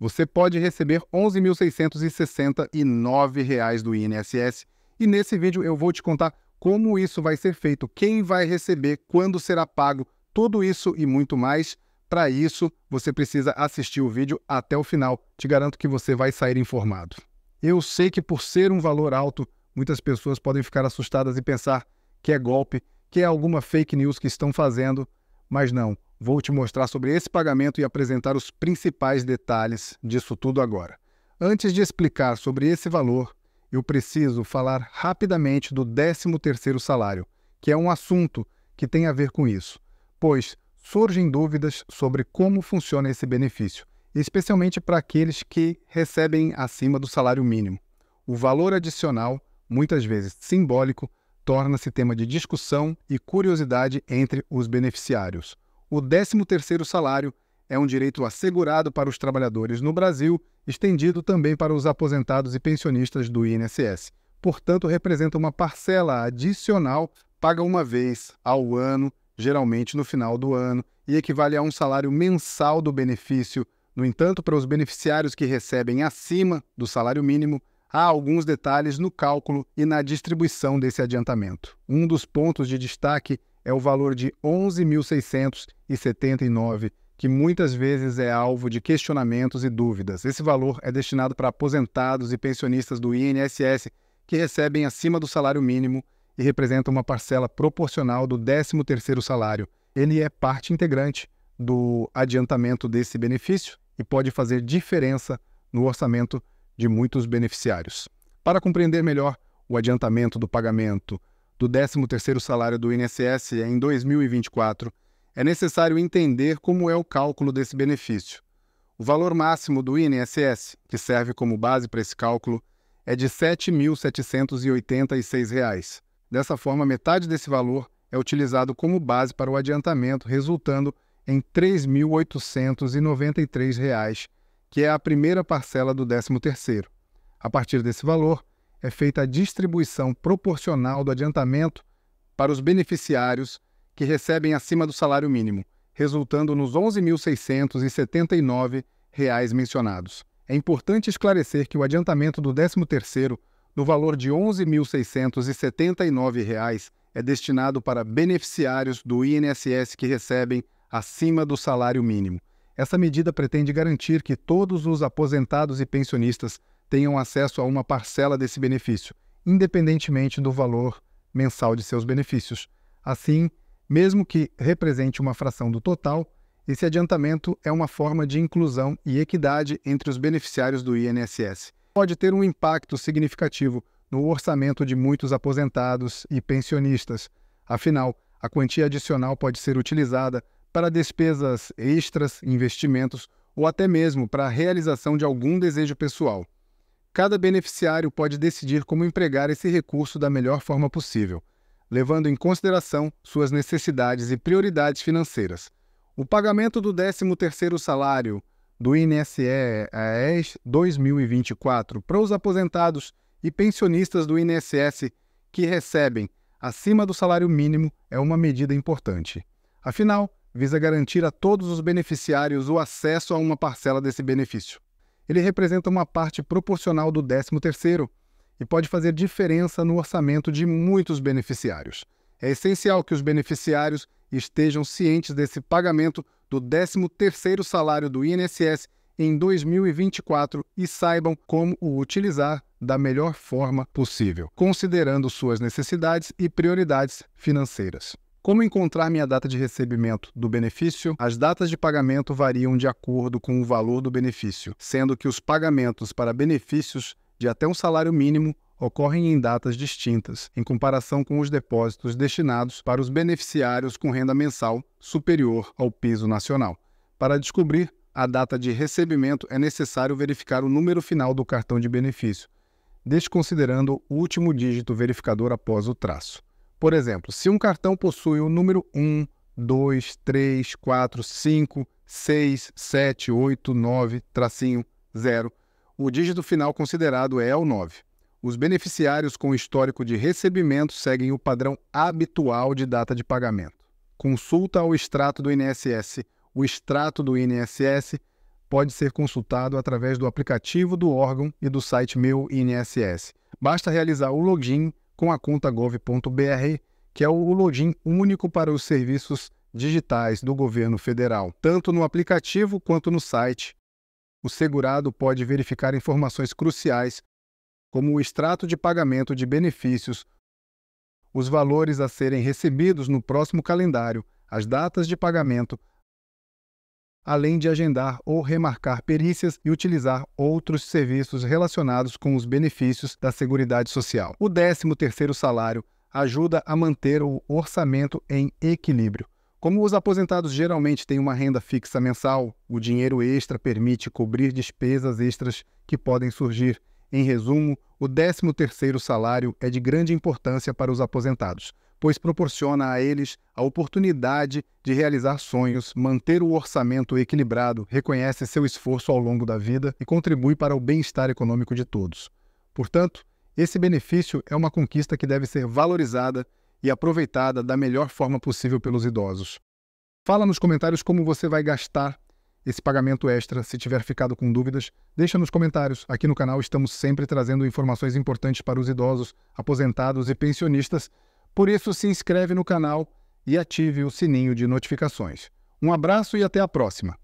Você pode receber R$ 11.669 do INSS e nesse vídeo eu vou te contar como isso vai ser feito, quem vai receber, quando será pago, tudo isso e muito mais. Para isso, você precisa assistir o vídeo até o final. Te garanto que você vai sair informado. Eu sei que por ser um valor alto, muitas pessoas podem ficar assustadas e pensar que é golpe, que é alguma fake news que estão fazendo, mas não. Vou te mostrar sobre esse pagamento e apresentar os principais detalhes disso tudo agora. Antes de explicar sobre esse valor, eu preciso falar rapidamente do 13º salário, que é um assunto que tem a ver com isso, pois surgem dúvidas sobre como funciona esse benefício, especialmente para aqueles que recebem acima do salário mínimo. O valor adicional, muitas vezes simbólico, torna-se tema de discussão e curiosidade entre os beneficiários o 13º salário é um direito assegurado para os trabalhadores no Brasil, estendido também para os aposentados e pensionistas do INSS. Portanto, representa uma parcela adicional paga uma vez ao ano, geralmente no final do ano, e equivale a um salário mensal do benefício. No entanto, para os beneficiários que recebem acima do salário mínimo, há alguns detalhes no cálculo e na distribuição desse adiantamento. Um dos pontos de destaque é o valor de 11.679, que muitas vezes é alvo de questionamentos e dúvidas. Esse valor é destinado para aposentados e pensionistas do INSS que recebem acima do salário mínimo e representa uma parcela proporcional do 13º salário. Ele é parte integrante do adiantamento desse benefício e pode fazer diferença no orçamento de muitos beneficiários. Para compreender melhor o adiantamento do pagamento do 13º salário do INSS em 2024, é necessário entender como é o cálculo desse benefício. O valor máximo do INSS, que serve como base para esse cálculo, é de R$ 7.786. Dessa forma, metade desse valor é utilizado como base para o adiantamento, resultando em R$ 3.893, que é a primeira parcela do 13º. A partir desse valor, é feita a distribuição proporcional do adiantamento para os beneficiários que recebem acima do salário mínimo, resultando nos R$ 11.679 mencionados. É importante esclarecer que o adiantamento do 13º, no valor de R$ 11.679, é destinado para beneficiários do INSS que recebem acima do salário mínimo. Essa medida pretende garantir que todos os aposentados e pensionistas tenham acesso a uma parcela desse benefício, independentemente do valor mensal de seus benefícios. Assim, mesmo que represente uma fração do total, esse adiantamento é uma forma de inclusão e equidade entre os beneficiários do INSS. Pode ter um impacto significativo no orçamento de muitos aposentados e pensionistas. Afinal, a quantia adicional pode ser utilizada para despesas extras, investimentos ou até mesmo para a realização de algum desejo pessoal. Cada beneficiário pode decidir como empregar esse recurso da melhor forma possível, levando em consideração suas necessidades e prioridades financeiras. O pagamento do 13º salário do INSS 2024 para os aposentados e pensionistas do INSS que recebem acima do salário mínimo é uma medida importante. Afinal, visa garantir a todos os beneficiários o acesso a uma parcela desse benefício ele representa uma parte proporcional do 13º e pode fazer diferença no orçamento de muitos beneficiários. É essencial que os beneficiários estejam cientes desse pagamento do 13º salário do INSS em 2024 e saibam como o utilizar da melhor forma possível, considerando suas necessidades e prioridades financeiras. Como encontrar minha data de recebimento do benefício? As datas de pagamento variam de acordo com o valor do benefício, sendo que os pagamentos para benefícios de até um salário mínimo ocorrem em datas distintas, em comparação com os depósitos destinados para os beneficiários com renda mensal superior ao piso nacional. Para descobrir a data de recebimento, é necessário verificar o número final do cartão de benefício, desconsiderando o último dígito verificador após o traço. Por exemplo, se um cartão possui o número 1, 2, 3, 4, 5, 6, 7, 8, 9, tracinho, 0, o dígito final considerado é o 9. Os beneficiários com histórico de recebimento seguem o padrão habitual de data de pagamento. Consulta ao extrato do INSS. O extrato do INSS pode ser consultado através do aplicativo do órgão e do site Meu INSS. Basta realizar o login com a conta gov.br, que é o login único para os serviços digitais do governo federal, tanto no aplicativo quanto no site. O segurado pode verificar informações cruciais, como o extrato de pagamento de benefícios, os valores a serem recebidos no próximo calendário, as datas de pagamento, além de agendar ou remarcar perícias e utilizar outros serviços relacionados com os benefícios da Seguridade Social. O 13º salário ajuda a manter o orçamento em equilíbrio. Como os aposentados geralmente têm uma renda fixa mensal, o dinheiro extra permite cobrir despesas extras que podem surgir. Em resumo, o 13º salário é de grande importância para os aposentados, pois proporciona a eles a oportunidade de realizar sonhos, manter o orçamento equilibrado, reconhece seu esforço ao longo da vida e contribui para o bem-estar econômico de todos. Portanto, esse benefício é uma conquista que deve ser valorizada e aproveitada da melhor forma possível pelos idosos. Fala nos comentários como você vai gastar esse pagamento extra. Se tiver ficado com dúvidas, deixa nos comentários. Aqui no canal estamos sempre trazendo informações importantes para os idosos, aposentados e pensionistas por isso, se inscreve no canal e ative o sininho de notificações. Um abraço e até a próxima!